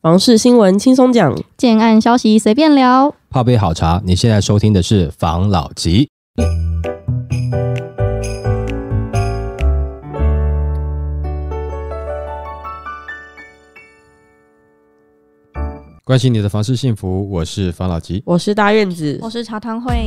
房事新闻轻松讲，建案消息随便聊，泡杯好茶。你现在收听的是房老吉，关心你的房事幸福，我是房老吉，我是大院子，我是茶汤会。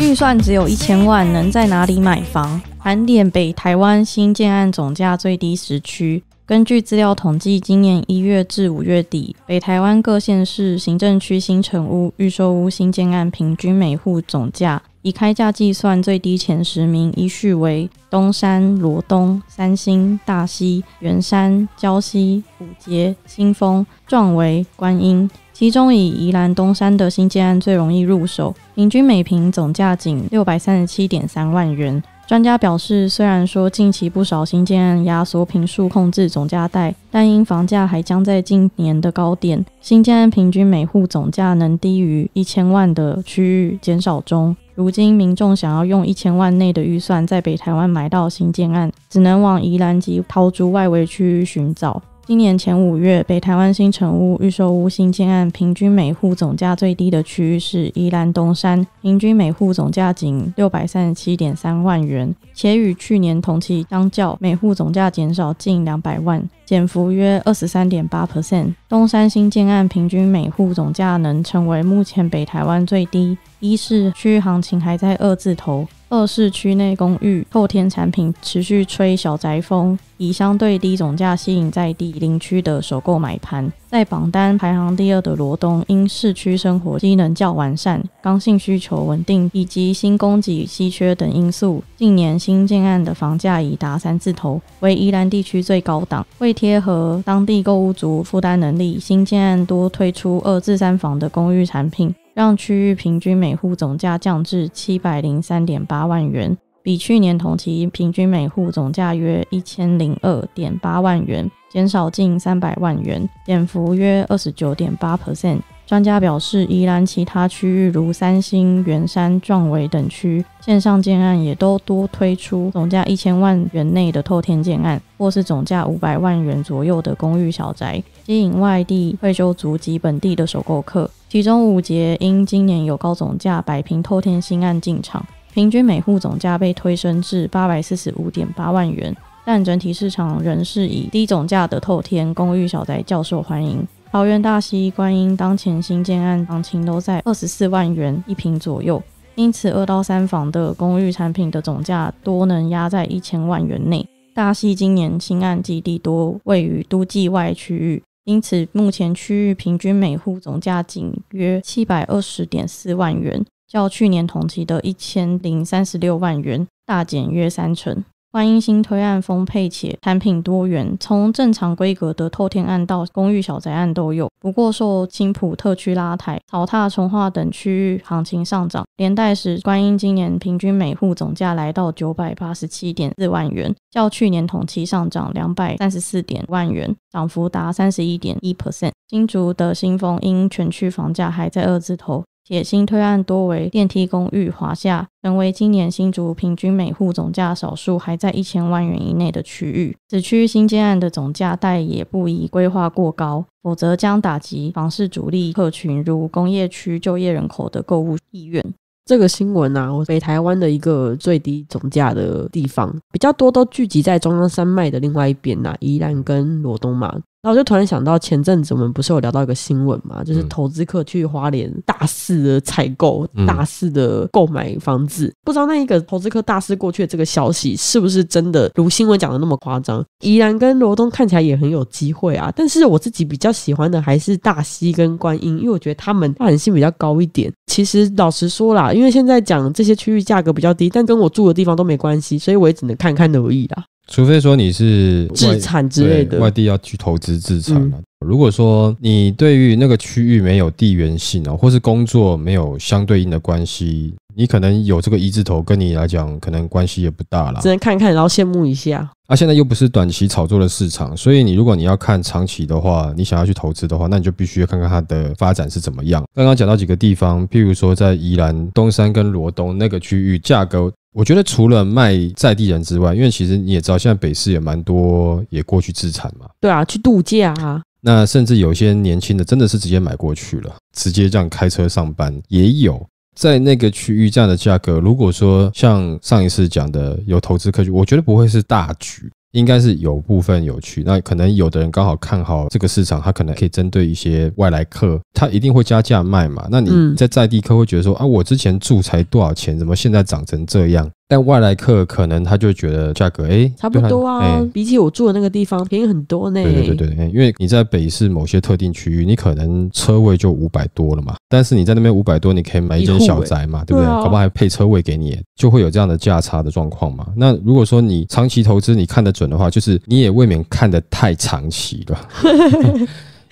预算只有一千万，能在哪里买房？盘点北台湾新建案总价最低时区。根据资料统计，今年一月至五月底，北台湾各县市行政区新城屋、预售屋新建案平均每户总价（以开价计算）最低前十名依序为东山、罗东、三星、大溪、员山、礁溪、虎节、新丰、壮围、观音。其中，以宜兰东山的新建案最容易入手，平均每平总价仅六百三十七点三万元。专家表示，虽然说近期不少新建案压缩平数控制总价带，但因房价还将在近年的高点，新建案平均每户总价能低于一千万的区域减少中。如今民众想要用一千万内的预算在北台湾买到新建案，只能往宜兰及桃竹外围域寻找。今年前五月，北台湾新城屋、预售屋新建案平均每户总价最低的区域是宜兰东山，平均每户总价仅六百三十七点三万元，且与去年同期相较，每户总价减少近两百万，减幅约二十三点八 percent。东山新建案平均每户总价能成为目前北台湾最低，一是区域行情还在二字头。二市区内公寓后天产品持续吹小宅风，以相对低总价吸引在地邻区的首购买盘。在榜单排行第二的罗东，因市区生活机能较完善、刚性需求稳定以及新供给稀缺等因素，近年新建案的房价已达三字头，为宜兰地区最高档。为贴合当地购物族负担能力，新建案多推出二至三房的公寓产品。让区域平均每户总价降至七百零三点八万元，比去年同期平均每户总价约一千零二点八万元，减少近三百万元，减幅约二十九点八 percent。专家表示，宜兰其他区域如三星、圆山、壮围等区，线上建案也都多推出总价一千万元内的透天建案，或是总价五百万元左右的公寓小宅。吸引外地、惠州族及本地的首购客，其中五节因今年有高总价百平透天新案进场，平均每户总价被推升至八百四十五点八万元。但整体市场仍是以低总价的透天公寓小宅较受欢迎。桃园大溪观音当前新建案行情都在二十四万元一平左右，因此二到三房的公寓产品的总价多能压在一千万元内。大溪今年新案基地多位于都际外区域。因此，目前区域平均每户总价仅约七百二十点四万元，较去年同期的一千零三十六万元大减约三成。观音新推案丰配且产品多元，从正常规格的透天案到公寓小宅案都有。不过受青浦特区拉抬、草踏从化等区域行情上涨，连带时观音今年平均每户总价来到九百八十七点四万元，较去年同期上涨两百三十四点万元，涨幅达三十一点一 percent。新竹的新丰因全区房价还在二字头。铁心推案多为电梯公寓，华夏成为今年新竹平均每户总价少数还在一千万元以内的区域。此区新建案的总价带也不宜规划过高，否则将打击房市主力客群，如工业区就业人口的购物意愿。这个新闻啊，北台湾的一个最低总价的地方，比较多都聚集在中央山脉的另外一边呐，宜兰跟罗东嘛。然后就突然想到，前阵子我们不是有聊到一个新闻嘛，就是投资客去花莲大肆的采购，大肆的购买房子。不知道那一个投资客大肆过去的这个消息是不是真的如新闻讲的那么夸张？宜兰跟罗东看起来也很有机会啊，但是我自己比较喜欢的还是大溪跟观音，因为我觉得他们发性比较高一点。其实老实说啦，因为现在讲这些区域价格比较低，但跟我住的地方都没关系，所以我也只能看看而已啦。除非说你是自产之类的，外地要去投资自产了。如果说你对于那个区域没有地缘性啊，或是工作没有相对应的关系，你可能有这个一字头，跟你来讲可能关系也不大啦。只能看看，然后羡慕一下。啊，现在又不是短期炒作的市场，所以你如果你要看长期的话，你想要去投资的话，那你就必须要看看它的发展是怎么样。刚刚讲到几个地方，譬如说在宜兰东山跟罗东那个区域，价格。我觉得除了卖在地人之外，因为其实你也知道，现在北市也蛮多也过去自产嘛。对啊，去度假啊。那甚至有些年轻的真的是直接买过去了，直接这样开车上班也有。在那个区域这样的价格，如果说像上一次讲的有投资客局，我觉得不会是大局。应该是有部分有趣，那可能有的人刚好看好这个市场，他可能可以针对一些外来客，他一定会加价卖嘛。那你在在地客会觉得说啊，我之前住才多少钱，怎么现在涨成这样？但外来客可能他就觉得价格哎差不多啊，比起我住的那个地方便宜很多呢。对对对对，因为你在北市某些特定区域，你可能车位就五百多了嘛，但是你在那边五百多，你可以买一间小宅嘛，对不对？搞不好还配车位给你，就会有这样的价差的状况嘛。那如果说你长期投资，你看得准的话，就是你也未免看得太长期了。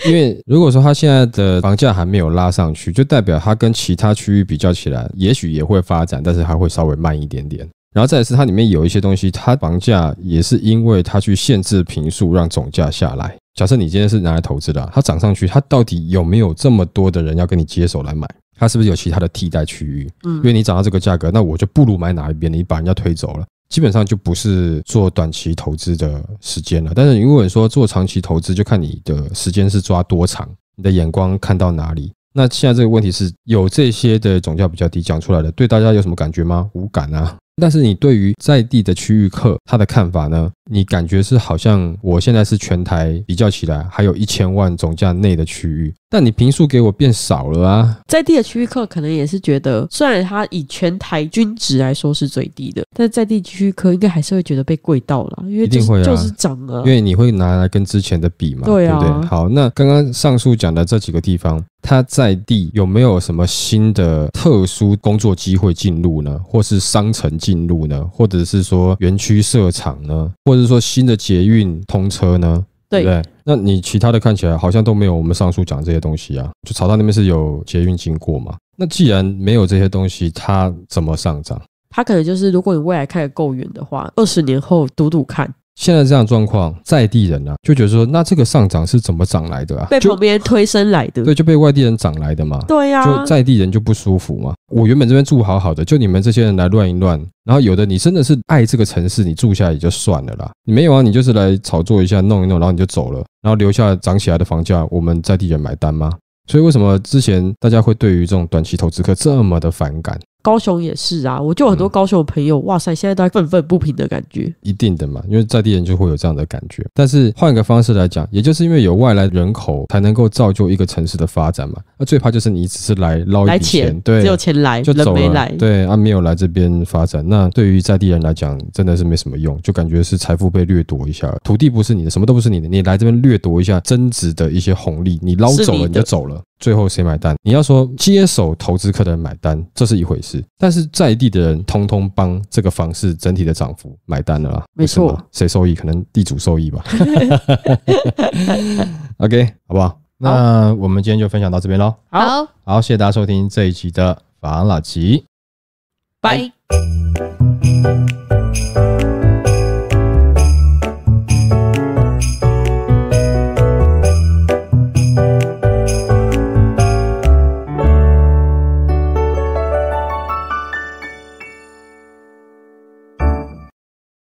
因为如果说它现在的房价还没有拉上去，就代表它跟其他区域比较起来，也许也会发展，但是还会稍微慢一点点。然后，再是它里面有一些东西，它房价也是因为它去限制平数，让总价下来。假设你今天是拿来投资的，它涨上去，它到底有没有这么多的人要跟你接手来买？它是不是有其他的替代区域？嗯，因为你涨到这个价格，那我就不如买哪一边，你把人家推走了。基本上就不是做短期投资的时间了，但是如果说做长期投资，就看你的时间是抓多长，你的眼光看到哪里。那现在这个问题是有这些的总价比较低讲出来的，对大家有什么感觉吗？无感啊。但是你对于在地的区域客他的看法呢？你感觉是好像我现在是全台比较起来，还有一千万总价内的区域，但你平数给我变少了啊。在地的区域客可能也是觉得，虽然他以全台均值来说是最低的，但在地区域客应该还是会觉得被贵到了，因为一定会啊、就是涨了，因为你会拿来跟之前的比嘛。对啊，好，那刚刚上述讲的这几个地方，他在地有没有什么新的特殊工作机会进入呢？或是商城？进入呢，或者是说园区设厂呢，或者是说新的捷运通车呢，对不对？那你其他的看起来好像都没有我们上述讲这些东西啊。就朝汕那边是有捷运经过吗？那既然没有这些东西，它怎么上涨？它可能就是如果你未来看的够远的话，二十年后赌赌看。现在这样状况，在地人啊，就觉得说，那这个上涨是怎么涨来的啊？被旁边推升来的，对，就被外地人涨来的嘛。对呀，就在地人就不舒服嘛。我原本这边住好好的，就你们这些人来乱一乱。然后有的你真的是爱这个城市，你住下也就算了啦。你没有啊，你就是来炒作一下，弄一弄，然后你就走了，然后留下涨起来的房价，我们在地人买单吗？所以为什么之前大家会对于这种短期投资客这么的反感？高雄也是啊，我就很多高雄的朋友，哇塞，现在都愤愤不平的感觉。一定的嘛，因为在地人就会有这样的感觉。但是换一个方式来讲，也就是因为有外来人口才能够造就一个城市的发展嘛。那最怕就是你只是来捞一笔钱，对，只有钱来就走了，对，啊，没有来这边发展。那对于在地人来讲，真的是没什么用，就感觉是财富被掠夺一下，土地不是你的，什么都不是你的，你来这边掠夺一下增值的一些红利，你捞走了你就走了。最后谁买单？你要说接手投资客的人买单，这是一回事；但是在地的人通通帮这个房市整体的涨幅买单了啊！没错，谁受益？可能地主受益吧。OK，好不好？那我们今天就分享到这边喽。好好，谢谢大家收听这一集的房老吉，拜。